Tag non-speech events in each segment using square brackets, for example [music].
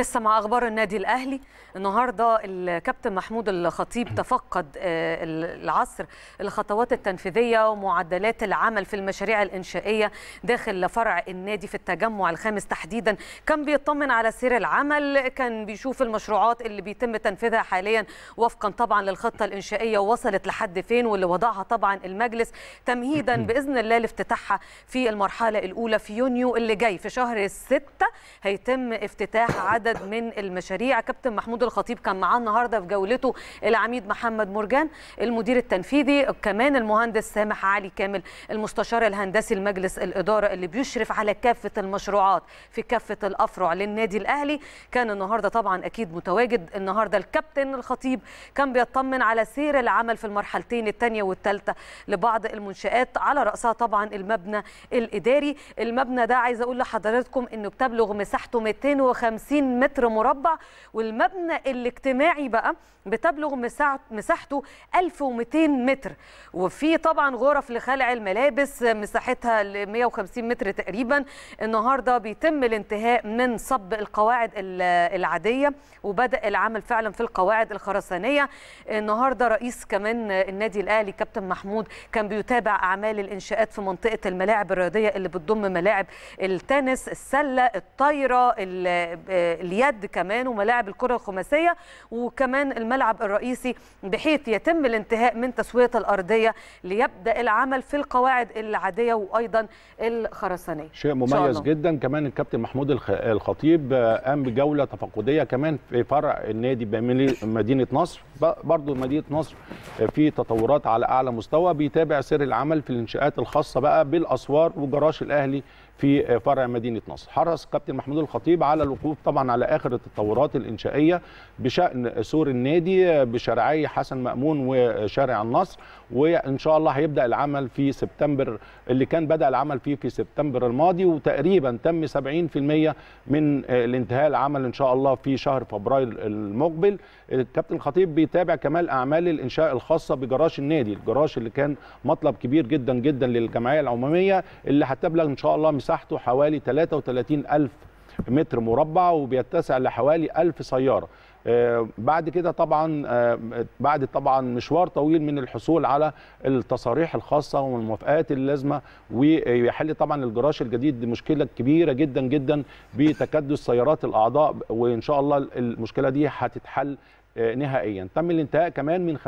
لسه مع اخبار النادي الاهلي النهارده الكابتن محمود الخطيب [clears throat] تفقد آه، العصر الخطوات التنفيذيه ومعدلات العمل في المشاريع الانشائيه داخل فرع النادي في التجمع الخامس تحديدا كان بيطمن على سير العمل كان بيشوف المشروعات اللي بيتم تنفيذها حاليا وفقا طبعا للخطه الانشائيه وصلت لحد فين واللي وضعها طبعا المجلس تمهيدا [clears throat] باذن الله لافتتاحها في المرحله الاولى في يونيو اللي جاي في شهر 6 هيتم افتتاح عدد عدد من المشاريع كابتن محمود الخطيب كان معاه النهارده في جولته العميد محمد مرجان المدير التنفيذي كمان المهندس سامح علي كامل المستشار الهندسي لمجلس الإدارة اللي بيشرف على كافة المشروعات في كافة الأفرع للنادي الأهلي كان النهارده طبعا أكيد متواجد النهارده الكابتن الخطيب كان بيطمن على سير العمل في المرحلتين الثانية والثالثة لبعض المنشآت على رأسها طبعا المبنى الإداري المبنى ده عايز أقول لحضراتكم إنه بتبلغ مساحته 250 متر مربع والمبنى الاجتماعي بقى بتبلغ مساحته 1200 متر وفي طبعا غرف لخلع الملابس مساحتها 150 متر تقريبا النهارده بيتم الانتهاء من صب القواعد العاديه وبدا العمل فعلا في القواعد الخرسانيه النهارده رئيس كمان النادي الاهلي كابتن محمود كان بيتابع اعمال الانشاءات في منطقه الملاعب الرياضيه اللي بتضم ملاعب التنس السله الطايره اليد كمان وملاعب الكره الخماسيه وكمان الملعب الرئيسي بحيث يتم الانتهاء من تسويه الارضيه ليبدا العمل في القواعد العاديه وايضا الخرسانيه شيء مميز جدا كمان الكابتن محمود الخطيب آه، قام بجوله تفقديه كمان في فرع النادي بمدينه نصر برضو مدينه نصر آه، في تطورات على اعلى مستوى بيتابع سير العمل في الانشاءات الخاصه بقى بالاسوار وجراج الاهلي في آه، فرع مدينه نصر. حرص كابتن محمود الخطيب على الوقوف طبعا على اخر التطورات الانشائيه بشان سور النادي آه، بشارعي حسن مامون وشارع النصر وان شاء الله هيبدا العمل في سبتمبر اللي كان بدا العمل فيه في سبتمبر الماضي وتقريبا تم 70% من الانتهاء العمل ان شاء الله في شهر فبراير المقبل. الكابتن الخطيب بنتابع كمال اعمال الانشاء الخاصه بجراج النادي الجراج اللي كان مطلب كبير جدا جدا للجمعيه العموميه اللي هتبلغ ان شاء الله مساحته حوالي 33 الف متر مربع وبيتسع لحوالي 1000 سياره آه، بعد كده طبعا آه، بعد طبعا مشوار طويل من الحصول على التصاريح الخاصه والموافقات اللازمه ويحل طبعا الجراش الجديد مشكله كبيره جدا جدا بتكدس سيارات الاعضاء وان شاء الله المشكله دي هتتحل آه، نهائيا تم الانتهاء كمان من 50%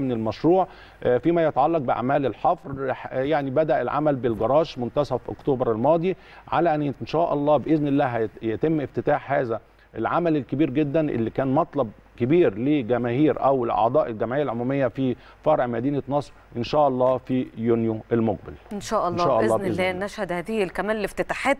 من المشروع آه، فيما يتعلق بأعمال الحفر يعني بدأ العمل بالجراج منتصف أكتوبر الماضي على أن إن شاء الله بإذن الله يتم افتتاح هذا العمل الكبير جدا اللي كان مطلب كبير لجماهير او لاعضاء الجمعيه العموميه في فرع مدينه نصر ان شاء الله في يونيو المقبل ان شاء الله, إن شاء الله بإذن, بإذن, الله, الله. نشهد هذه كمان الافتتاحات